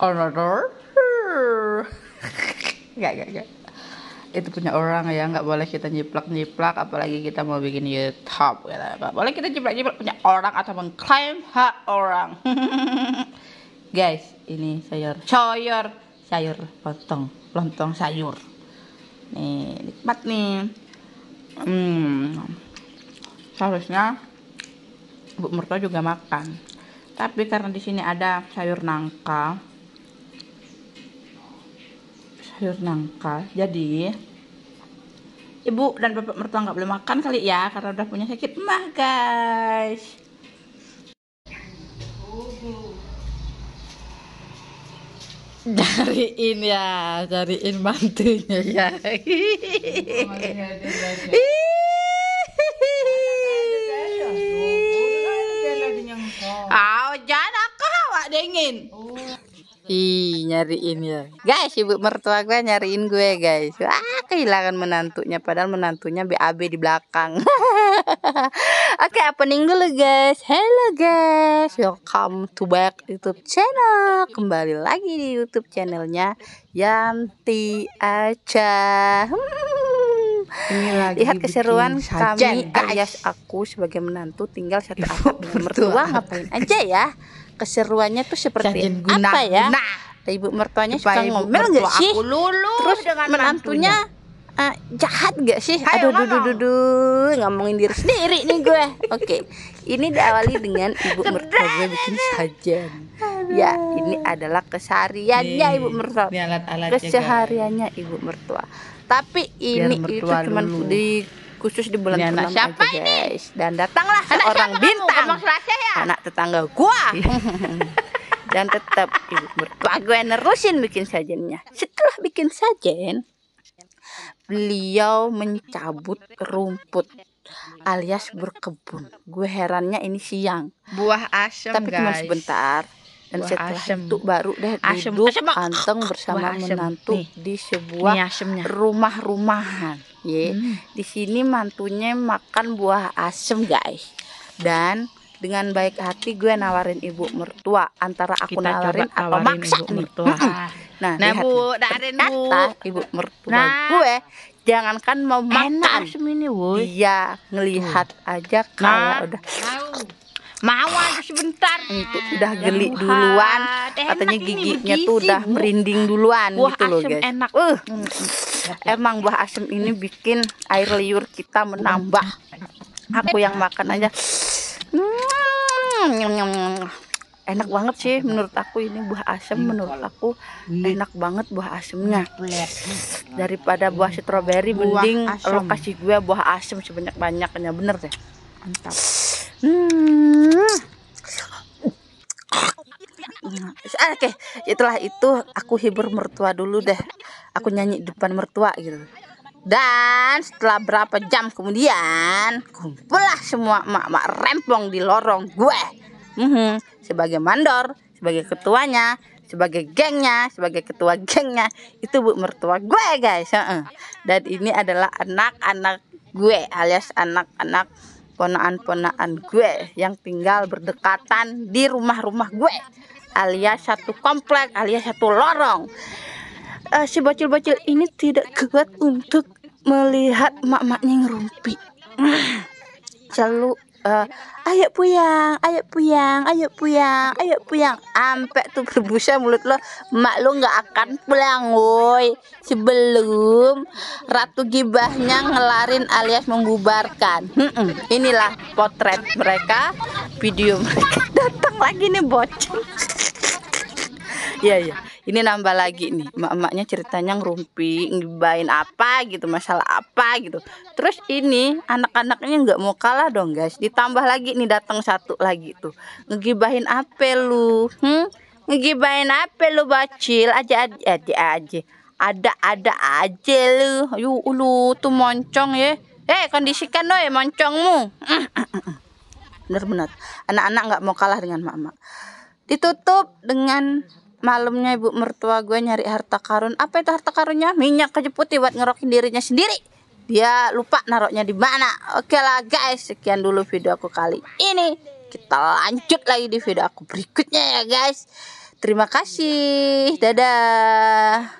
gak, gak, gak. itu punya orang ya nggak boleh kita nyiplak nyiplak apalagi kita mau bikin YouTube gitu. Gak boleh kita nyiplak nyiplak punya orang atau mengklaim hak orang guys ini sayur sayur sayur potong, lontong sayur nih nikmat nih hmm seharusnya Bu Murto juga makan tapi karena di sini ada sayur nangka sayur nangka jadi ibu dan bapak mertua nggak boleh makan kali ya karena udah punya sakit mah guys cariin ya cariin mantunya ya Oh, jangan aku hawa dingin. Ih, nyariin ya. Guys, ibu mertua gue nyariin gue, guys. Ah, kehilangan menantunya padahal menantunya BAB di belakang. Oke, okay, opening dulu, guys. Hello, guys. Welcome to back YouTube channel. Kembali lagi di YouTube channelnya Yanti Aja. Hmm. lagi Lihat keseruan kami guys. aku sebagai menantu tinggal satu atap mertua ngapain aja ya keseruannya tuh seperti guna, apa ya? Guna. Ibu mertuanya Supaya suka ngomel nggak sih? Aku lulu Terus dengan menantunya uh, jahat gak sih? Ayo, aduh, duh, duh, duh, ngomongin diri sendiri nih gue. Oke, okay. ini diawali dengan ibu mertua gue bikin sajian. Ya, ini adalah kesehariannya ibu mertua. Alat -alat Kesehariannya ibu mertua. Tapi ini mertua itu cuma di khusus di bulan ini siapa ini guys. dan datanglah anak seorang bintang ya? anak tetangga gua iya. dan tetap ibu mertua gue nerusin bikin sajennya setelah bikin sajen beliau mencabut rumput alias berkebun gue herannya ini siang buah asem tapi cuma sebentar dan Buah setelah asem. itu baru deh asem. duduk asem. anteng bersama asem. menantu Nih. di sebuah rumah-rumahan Ya, hmm. di sini mantunya makan buah asem guys. Dan dengan baik hati gue nawarin ibu mertua antara aku Kita nawarin atau maksa ibu nih. mertua. nah, nah bu, darin bu. ibu mertua nah. gue jangankan mau makan ini woi. Iya, ngelihat hmm. aja nah, kalau nah. udah mau aja sebentar itu udah geli duluan katanya giginya tuh udah merinding duluan Wah, gitu loh guys enak uh. Emang buah asem ini bikin air liur kita menambah. Aku yang makan aja. Hmm, enak banget sih menurut aku ini buah asem menurut aku enak banget buah asemnya daripada buah stroberi mending lo kasih gue buah asem sebanyak banyaknya bener deh mantap hmm. Ah, oke okay. itulah itu aku hibur mertua dulu deh aku nyanyi depan mertua gitu dan setelah berapa jam kemudian kumpullah semua mak-mak rempong di lorong gue mm -hmm. sebagai mandor sebagai ketuanya sebagai gengnya sebagai ketua gengnya itu bu mertua gue guys uh -uh. dan ini adalah anak-anak gue alias anak-anak ponaan-ponaan gue yang tinggal berdekatan di rumah-rumah gue alias satu komplek alias satu lorong uh, si bocil-bocil ini tidak kuat untuk melihat mak-maknya ngerumpi selalu uh, ayo puyang ayo puyang ayo puyang ayo puyang ampe tuh berbusa mulut lo mak lo nggak akan pulang woi sebelum ratu gibahnya ngelarin alias membubarkan inilah potret mereka video mereka datang lagi nih bocah ya ya ini nambah lagi nih emak-emaknya ceritanya ngerumpi ngibain apa gitu masalah apa gitu terus ini anak-anaknya nggak mau kalah dong guys ditambah lagi nih datang satu lagi tuh ngegibahin apa lu hmm? ngegibahin apa lu bacil aja aja aja, aja. ada ada aja lu yuk lu tuh moncong ya eh kondisikan ya moncongmu mm, mm, mm, benar-benar anak-anak nggak mau kalah dengan mama ditutup dengan malamnya ibu mertua gue nyari harta karun apa itu harta karunnya minyak kayu putih buat ngerokin dirinya sendiri dia lupa naroknya di mana oke lah guys sekian dulu video aku kali ini kita lanjut lagi di video aku berikutnya ya guys terima kasih dadah